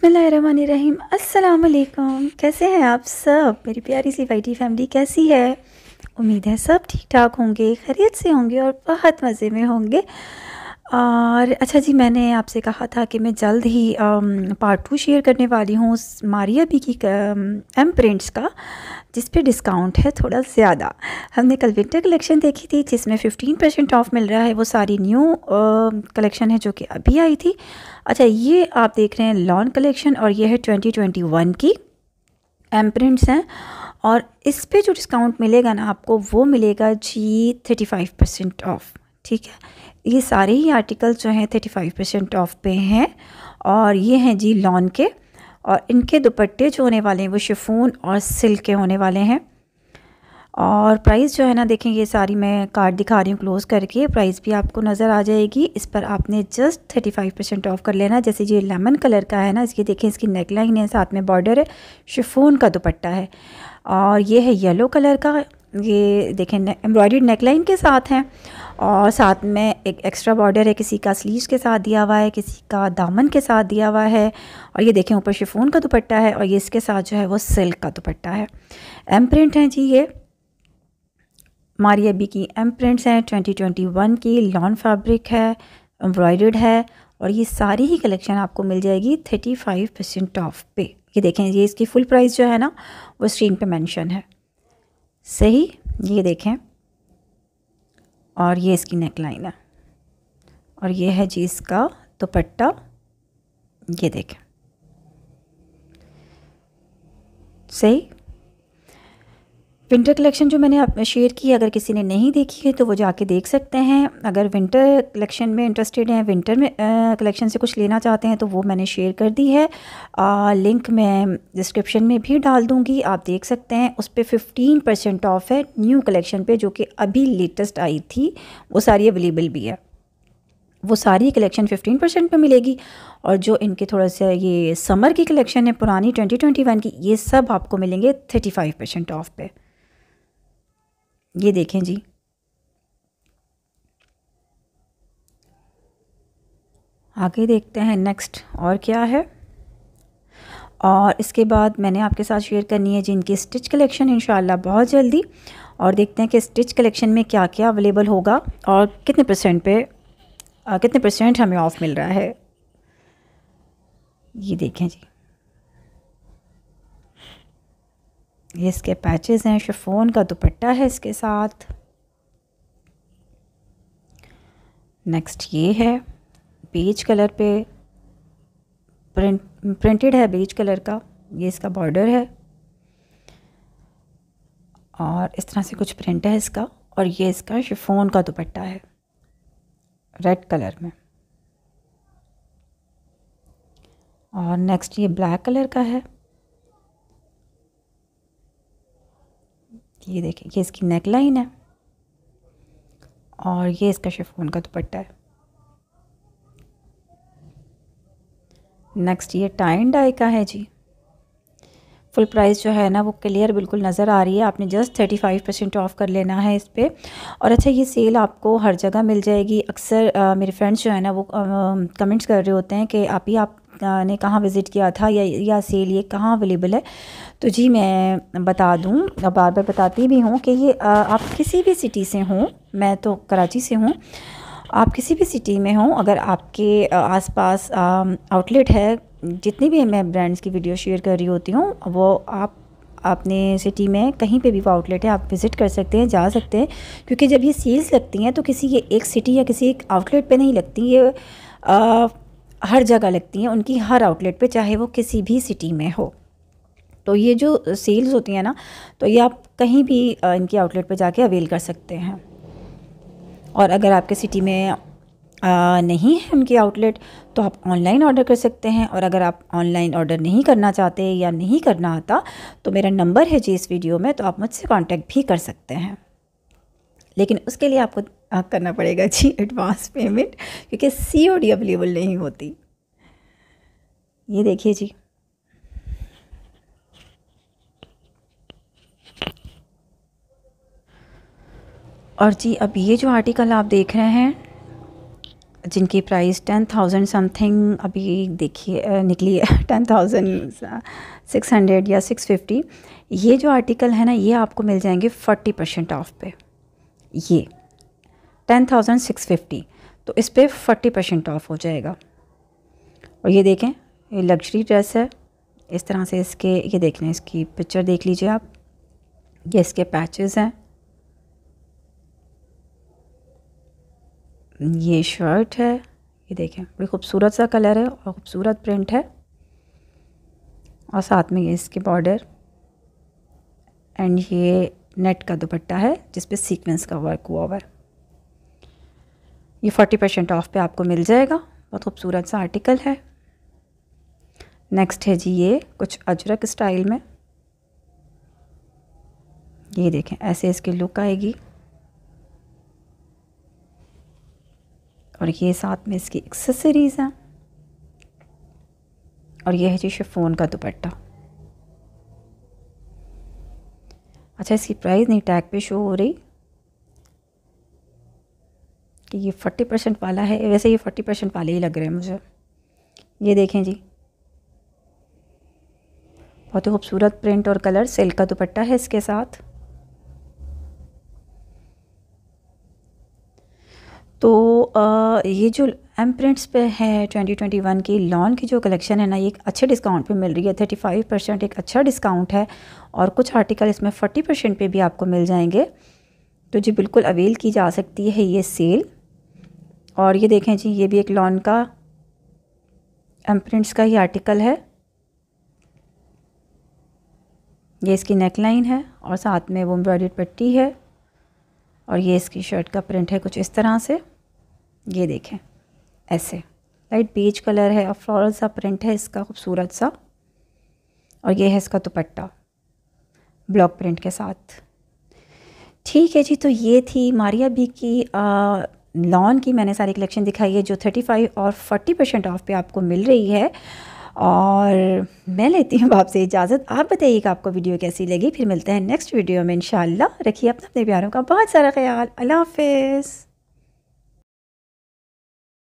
बसमीम अल्लाम कैसे हैं आप सब मेरी प्यारी सी वाइटी फैमिली कैसी है उम्मीद है सब ठीक ठाक होंगे खैरियत से होंगे और बहुत मज़े में होंगे और अच्छा जी मैंने आपसे कहा था कि मैं जल्द ही पार्ट टू शेयर करने वाली हूँ उस मारिया बी की एम प्रिंट्स का जिस पे डिस्काउंट है थोड़ा ज़्यादा हमने कल विंटर कलेक्शन देखी थी जिसमें 15 परसेंट ऑफ मिल रहा है वो सारी न्यू कलेक्शन है जो कि अभी आई थी अच्छा ये आप देख रहे हैं लॉन कलेक्शन और ये है ट्वेंटी की एम प्रिंट्स हैं और इस पर जो डिस्काउंट मिलेगा ना आपको वो मिलेगा जी थर्टी फाइव परसेंट ऑफ़ ठीक है ये सारे ही आर्टिकल जो हैं थर्टी फाइव परसेंट ऑफ पे हैं और ये हैं जी लॉन के और इनके दुपट्टे जो होने वाले हैं वो शिफोन और सिल्क के होने वाले हैं और प्राइस जो है ना देखें ये सारी मैं कार्ड दिखा रही हूँ क्लोज़ करके प्राइस भी आपको नज़र आ जाएगी इस पर आपने just thirty five percent off कर लेना जैसे ये लेमन कलर का है ना इसकी देखें इसकी नेकलाइन है साथ में बॉर्डर है शिफोन का दुपट्टा है और ये है येलो कलर का ये देखें एम्ब्रॉयड नेकलाइन के साथ हैं और साथ में एक एक्स्ट्रा बॉर्डर है किसी का स्लीव्स के साथ दिया हुआ है किसी का दामन के साथ दिया हुआ है और ये देखें ऊपर शिफोन का दुपट्टा है और ये इसके साथ जो है वो सिल्क का दुपट्टा है एम प्रिंट हैं जी ये हमारी अभी की एम प्रिंट्स हैं 2021 की लॉन फैब्रिक है एम्ब्रॉयड है और ये सारी ही कलेक्शन आपको मिल जाएगी 35 परसेंट ऑफ पे ये देखें ये इसकी फुल प्राइस जो है ना वो स्क्रीन पे मेंशन है सही ये देखें और ये इसकी नेक लाइन है और ये है जी इसका दुपट्टा तो ये देखें सही विंटर कलेक्शन जो मैंने शेयर की है अगर किसी ने नहीं देखी है तो वो जाके देख सकते हैं अगर विंटर कलेक्शन में इंटरेस्टेड हैं विंटर में कलेक्शन से कुछ लेना चाहते हैं तो वो मैंने शेयर कर दी है आ, लिंक मैं डिस्क्रिप्शन में भी डाल दूँगी आप देख सकते हैं उस पर फिफ्टीन परसेंट ऑफ़ है न्यू कलेक्शन पर जो कि अभी लेटेस्ट आई थी वो सारी अवेलेबल भी है वो सारी कलेक्शन 15 परसेंट पर मिलेगी और जो इनके थोड़ा सा ये समर की कलेक्शन है पुरानी 2021 की ये सब आपको मिलेंगे 35 परसेंट ऑफ पे ये देखें जी आगे देखते हैं नेक्स्ट और क्या है और इसके बाद मैंने आपके साथ शेयर करनी है जिनकी स्टिच कलेक्शन इन बहुत जल्दी और देखते हैं कि स्टिच कलेक्शन में क्या क्या अवेलेबल होगा और कितने परसेंट पे आ, कितने परसेंट हमें ऑफ़ मिल रहा है ये देखें जी ये इसके पैचेस हैं शिफोन का दुपट्टा है इसके साथ नेक्स्ट ये है बीच कलर पे प्रिंट प्रिंटेड है बीच कलर का ये इसका बॉर्डर है और इस तरह से कुछ प्रिंट है इसका और ये इसका शिफोन का दुपट्टा है रेड कलर में और नेक्स्ट ये ब्लैक कलर का है ये देखें ये इसकी नेक लाइन है और ये इसका शिफोन का दुपट्टा है नेक्स्ट ये टाइन डाई का है जी फुल प्राइस जो है ना वो क्लियर बिल्कुल नज़र आ रही है आपने just thirty five percent off कर लेना है इस पर और अच्छा ये सेल आपको हर जगह मिल जाएगी अक्सर मेरे फ्रेंड्स जो है ना वो आ, कमेंट्स कर रहे होते हैं कि आप ही आप ने कहाँ विज़िट किया था या या सेल ये कहाँ अवेलेबल है तो जी मैं बता दूँ बार बार बताती भी हूँ कि ये आप किसी भी सिटी से हों मैं तो कराची से हूँ आप किसी भी सिटी में हों अगर आपके आसपास आउटलेट है जितनी भी मैं ब्रांड्स की वीडियो शेयर कर रही होती हूँ वो आप अपने सिटी में कहीं पे भी वो आउटलेट है आप विज़िट कर सकते हैं जा सकते हैं क्योंकि जब ये सेल्स लगती हैं तो किसी ये एक सिटी या किसी एक आउटलेट पे नहीं लगती ये हर जगह लगती हैं उनकी हर आउटलेट पे चाहे वो किसी भी सिटी में हो तो ये जो सेल्स होती हैं ना तो ये आप कहीं भी इनकी आउटलेट पे जाके अवेल कर सकते हैं और अगर आपके सिटी में आ, नहीं है उनकी आउटलेट तो आप ऑनलाइन ऑर्डर कर सकते हैं और अगर आप ऑनलाइन ऑर्डर नहीं करना चाहते या नहीं करना आता तो मेरा नंबर है जी इस वीडियो में तो आप मुझसे कांटेक्ट भी कर सकते हैं लेकिन उसके लिए आपको करना पड़ेगा जी एडवांस पेमेंट क्योंकि सी ओ डी अवेलेबल नहीं होती ये देखिए जी और जी अब ये जो आर्टिकल आप देख रहे हैं जिनकी प्राइस टेन थाउजेंड समथिंग अभी देखिए निकली है टेन थाउजेंड सिक्स हंड्रेड या सिक्स फिफ्टी ये जो आर्टिकल है ना ये आपको मिल जाएंगे फोर्टी परसेंट ऑफ पे ये टेन थाउजेंड सिक्स फिफ्टी तो इस पर फोर्टी परसेंट ऑफ हो जाएगा और ये देखें ये लग्जरी ड्रेस है इस तरह से इसके ये देख लें इसकी पिक्चर देख लीजिए आप ये इसके पैचेस हैं ये शर्ट है ये देखें बड़ी खूबसूरत सा कलर है और ख़ूबसूरत प्रिंट है और साथ में ये इसके बॉर्डर एंड ये नेट का दुपट्टा है जिस पे सीक्वेंस का वर्क हुआ हुआ है ये फोर्टी परसेंट ऑफ पे आपको मिल जाएगा बहुत खूबसूरत सा आर्टिकल है नेक्स्ट है जी ये कुछ अजरक स्टाइल में ये देखें ऐसे इसकी लुक आएगी और ये साथ में इसकी एक्सेसरीज़ हैं और ये है जी शिफोन का दुपट्टा अच्छा इसकी प्राइस नहीं टैग पे शो हो रही कि ये फोर्टी परसेंट वाला है वैसे ये फोर्टी परसेंट वाले ही लग रहे हैं मुझे ये देखें जी बहुत ही खूबसूरत प्रिंट और कलर सिल्क का दुपट्टा है इसके साथ तो आ, ये जो एम प्रिंट्स पे है 2021 की लॉन की जो कलेक्शन है ना ये एक अच्छे डिस्काउंट पे मिल रही है 35 परसेंट एक अच्छा डिस्काउंट है और कुछ आर्टिकल इसमें 40 परसेंट पर भी आपको मिल जाएंगे तो जी बिल्कुल अवेल की जा सकती है ये सेल और ये देखें जी ये भी एक लॉन का एम प्रिंट्स का ही आर्टिकल है ये इसकी नेक लाइन है और साथ में वो एम्ब्रॉयड पट्टी है और ये इसकी शर्ट का प्रिंट है कुछ इस तरह से ये देखें ऐसे लाइट बीच कलर है और फ्लोरल सा प्रिंट है इसका खूबसूरत सा और ये है इसका दुपट्टा ब्लॉक प्रिंट के साथ ठीक है जी तो ये थी मारिया बी की आ, लॉन की मैंने सारी कलेक्शन दिखाई है जो थर्टी फाइव और फोर्टी परसेंट ऑफ पे आपको मिल रही है और मैं लेती हूँ आपसे इजाज़त आप बताइएगा आपको वीडियो कैसी लगी फिर मिलते हैं नेक्स्ट वीडियो में इन रखिए अपने अपने प्यारों का बहुत सारा ख्याल अल्लाह हाफिज़